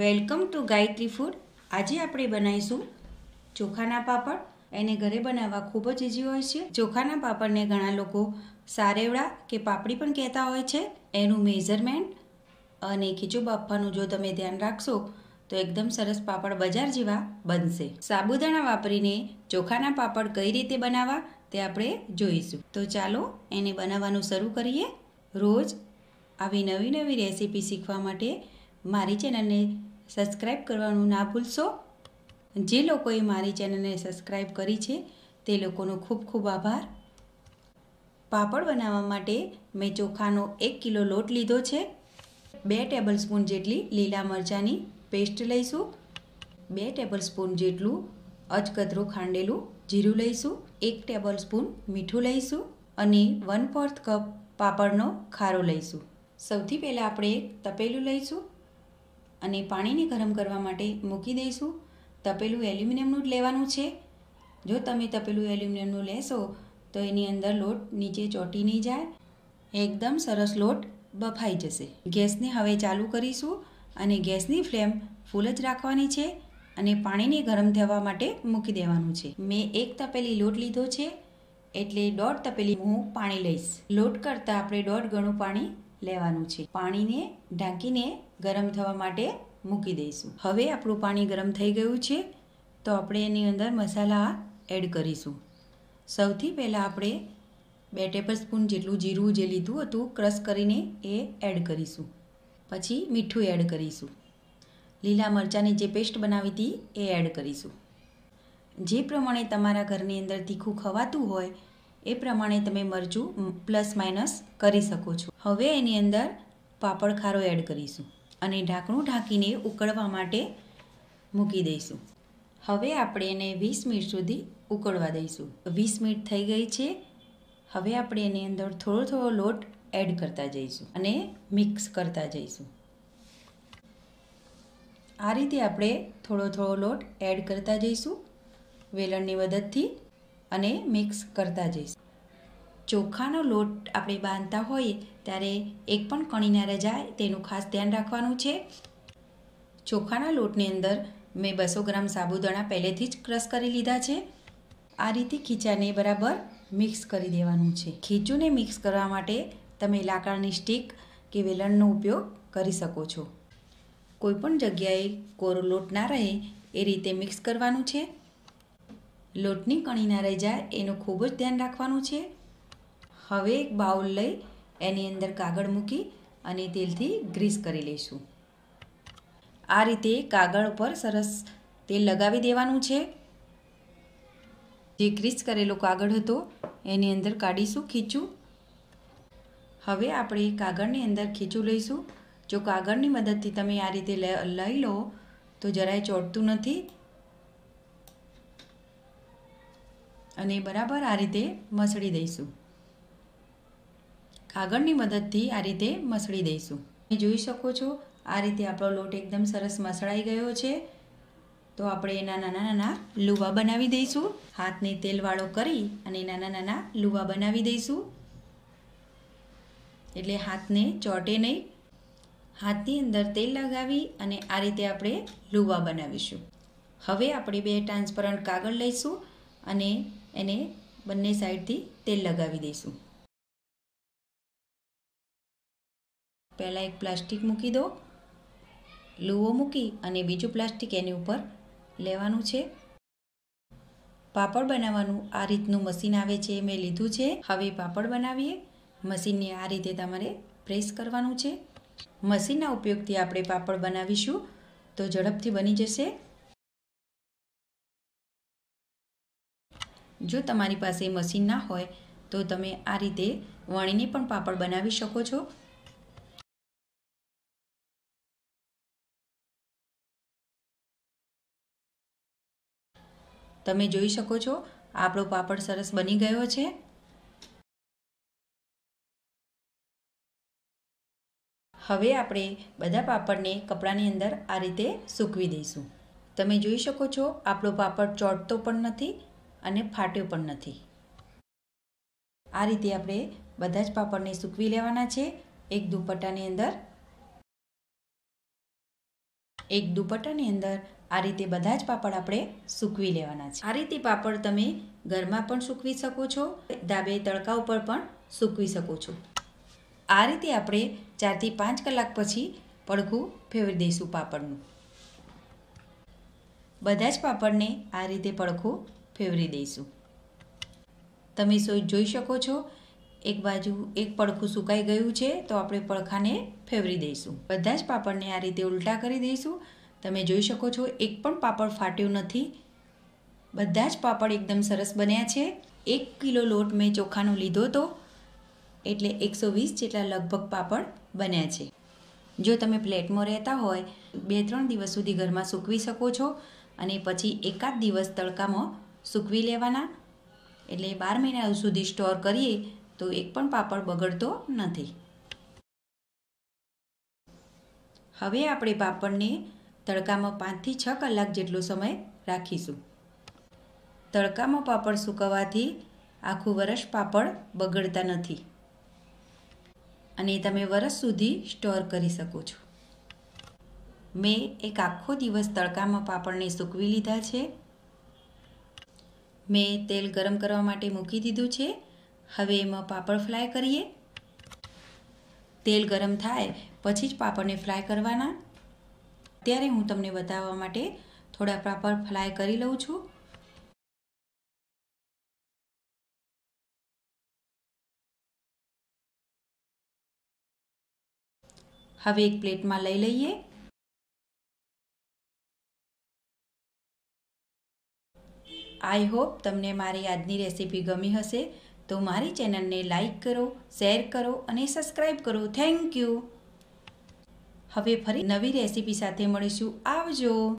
welcome to Gayatri food આજે આપણે બનાવીશું ચોખાના પાપડ એને ઘરે બનાવવા ખૂબ જ ઇઝી હોય છે ચોખાના પાપડને ઘણા લોકો સારેવડા કે પાપડી પણ કહેતા હોય છે એનું મેઝરમેન્ટ અને ખીચું બાફવાનું જો તમે ધ્યાન રાખશો તો એકદમ સરસ પાપડ બજાર જેવા બનશે સાબુદાણા વાપરીને ચોખાના પાપડ કઈ રીતે બનાવવા તે આપણે જોઈશું તો ચાલો એને બનાવવાનું શરૂ કરીએ રોજ આવી નવી નવી રેસીપી શીખવા માટે મારી ચેનલને સબસ્ક્રાઈબ કરવાનું ના ભૂલશો જે લોકોએ મારી ચેનલને સબસ્ક્રાઈબ કરી છે તે લોકોનો ખૂબ ખૂબ આભાર પાપડ બનાવવા માટે મેં ચોખાનો એક કિલો લોટ લીધો છે બે ટેબલસ્પૂન જેટલી લીલા મરચાંની પેસ્ટ લઈશું બે ટેબલસ્પૂન જેટલું અજકતરું ખાંડેલું જીરું લઈશું એક ટેબલસ્પૂન મીઠું લઈશું અને વન ફોર્થ કપ પાપડનો ખારો લઈશું સૌથી પહેલાં આપણે એક તપેલું લઈશું અને પાણીને ગરમ કરવા માટે મૂકી દઈશું તપેલું એલ્યુમિનિયમનું જ લેવાનું છે જો તમે તપેલું એલ્યુમિનિયમનું લેશો તો એની અંદર લોટ નીચે ચોટી નહીં જાય એકદમ સરસ લોટ બફાઈ જશે ગેસને હવે ચાલુ કરીશું અને ગેસની ફ્લેમ ફૂલ જ રાખવાની છે અને પાણીને ગરમ થવા માટે મૂકી દેવાનું છે મેં એક તપેલી લોટ લીધો છે એટલે દોઢ તપેલી હું પાણી લઈશ લોટ કરતાં આપણે દોઢ ગણું પાણી લેવાનું છે પાણીને ઢાંકીને ગરમ થવા માટે મૂકી દઈશું હવે આપણું પાણી ગરમ થઈ ગયું છે તો આપણે એની અંદર મસાલા એડ કરીશું સૌથી પહેલાં આપણે બે ટેબલ સ્પૂન જેટલું જીરું જે લીધું હતું ક્રશ કરીને એ એડ કરીશું પછી મીઠું એડ કરીશું લીલા મરચાંની જે પેસ્ટ બનાવી હતી એ એડ કરીશું જે પ્રમાણે તમારા ઘરની અંદર તીખું ખવાતું હોય એ પ્રમાણે તમે મરચું પ્લસ માઇનસ કરી શકો છો હવે એની અંદર પાપડ ખારો એડ કરીશું અને ઢાંકણું ઢાંકીને ઉકળવા માટે મૂકી દઈશું હવે આપણે એને વીસ મિનિટ સુધી ઉકળવા દઈશું વીસ મિનિટ થઈ ગઈ છે હવે આપણે એની અંદર થોડો થોડો લોટ એડ કરતા જઈશું અને મિક્સ કરતા જઈશું આ રીતે આપણે થોડો થોડો લોટ એડ કરતા જઈશું વેલણની મદદથી અને મિક્સ કરતા જઈશું ચોખાનો લોટ આપણે બાંધતા હોઈએ ત્યારે એક પણ કણી ના જાય તેનું ખાસ ધ્યાન રાખવાનું છે ચોખાના લોટની અંદર મેં બસો ગ્રામ સાબુદાણા પહેલેથી જ ક્રશ કરી લીધા છે આ રીતે ખીચાને બરાબર મિક્સ કરી દેવાનું છે ખીચુને મિક્સ કરવા માટે તમે લાકડાની સ્ટીક કે વેલણનો ઉપયોગ કરી શકો છો કોઈપણ જગ્યાએ કોરો લોટ ના રહે એ રીતે મિક્સ કરવાનું છે લોટની કણી ના રહી જાય એનું ખૂબ જ ધ્યાન રાખવાનું છે હવે એક બાઉલ લઈ એની અંદર કાગળ મૂકી અને તેલથી ગ્રીસ કરી લઈશું આ રીતે કાગળ ઉપર સરસ તેલ લગાવી દેવાનું છે જે ગ્રીસ કરેલો કાગળ હતો એની અંદર કાઢીશું ખીચું હવે આપણે કાગળની અંદર ખીચું લઈશું જો કાગળની મદદથી તમે આ રીતે લઈ લો તો જરાય ચોટતું નથી અને બરાબર આ રીતે મસળી દઈશું કાગળની મદદથી આ રીતે મસળી દઈશું તમે જોઈ શકો છો આ રીતે આપણો લોટ એકદમ સરસ મસળાઈ ગયો છે તો આપણે એના નાના નાના લુવા બનાવી દઈશું હાથને તેલવાળો કરી અને નાના નાના લુવા બનાવી દઈશું એટલે હાથને ચોટે નહીં હાથની અંદર તેલ લગાવી અને આ રીતે આપણે લુવા બનાવીશું હવે આપણે બે ટ્રાન્સપરન્ટ કાગળ લઈશું અને એને બંને સાઈડથી તેલ લગાવી દઈશું પહેલાં એક પ્લાસ્ટિક મૂકી દો લૂવો મૂકી અને બીજું પ્લાસ્ટિક એની ઉપર લેવાનું છે પાપડ બનાવવાનું આ રીતનું મશીન આવે છે મેં લીધું છે હવે પાપડ બનાવીએ મશીનને આ રીતે તમારે પ્રેસ કરવાનું છે મશીનના ઉપયોગથી આપણે પાપડ બનાવીશું તો ઝડપથી બની જશે જો તમારી પાસે મશીન ના હોય તો તમે આ રીતે વણીને પણ પાપડ બનાવી શકો છો તમે જોઈ શકો છો આપણો પાપડ સરસ બની ગયો છે હવે આપણે બધા પાપડને કપડાની અંદર આ રીતે સૂકવી દઈશું તમે જોઈ શકો છો આપણો પાપડ ચોટતો પણ નથી અને ફાટ્યો પણ નથી આ રીતે આપણે બધા જ પાપડને સૂકવી લેવાના છે એક દુપટ્ટાની અંદર એક દુપટ્ટાની અંદર આ રીતે બધા જ પાપડ આપણે સૂકવી લેવાના છે આ રીતે પાપડ તમે ઘરમાં પણ સૂકવી શકો છો ધાબે તડકા ઉપર પણ સૂકવી શકો છો આ રીતે આપણે ચારથી પાંચ કલાક પછી પડખું ફેરવી દઈશું પાપડનું બધા જ પાપડને આ રીતે પડખું ફેરવી દઈશું તમે સોઈ જોઈ શકો છો એક બાજુ એક પડખું સુકાઈ ગયું છે તો આપણે પડખાને ફેરવી દઈશું બધા જ પાપડને આ રીતે ઉલટા કરી દઈશું તમે જોઈ શકો છો એક પણ પાપડ ફાટ્યું નથી બધા જ પાપડ એકદમ સરસ બન્યા છે એક કિલો લોટ મેં ચોખાનો લીધો હતો એટલે એકસો વીસ જેટલા લગભગ પાપડ બન્યા છે જો તમે પ્લેટમાં રહેતા હોય બે ત્રણ દિવસ સુધી ઘરમાં સૂકવી શકો છો અને પછી એકાદ દિવસ તડકામાં સૂકવી લેવાના એટલે બાર મહિના સુધી સ્ટોર કરીએ તો એક પણ પાપડ બગડતો નથી હવે આપણે પાપડને તડકામાં પાંચથી છ કલાક જેટલો સમય રાખીશું તડકામાં પાપડ સૂકવવાથી આખું વરસ પાપડ બગડતા નથી અને તમે વરસ સુધી સ્ટોર કરી શકો છો મેં એક આખો દિવસ તડકામાં પાપડને સૂકવી લીધા છે મેં તેલ ગરમ કરવા માટે મૂકી દીધું છે હવે એમાં પાપડ ફ્રાય કરીએ તેલ ગરમ થાય પછી જ પાપડને ફ્રાય કરવાના ત્યારે હું તમને બતાવવા માટે થોડા પ્રોપર ફ્લાય કરી લઉં છું હવે એક પ્લેટમાં લઈ લઈએ આઈ હોપ તમને મારી આજની રેસીપી ગમી હશે તો મારી ચેનલને લાઈક કરો શેર કરો અને સબસ્ક્રાઈબ કરો થેન્ક યુ હવે ફરી નવી રેસીપી સાથે મળીશું આવજો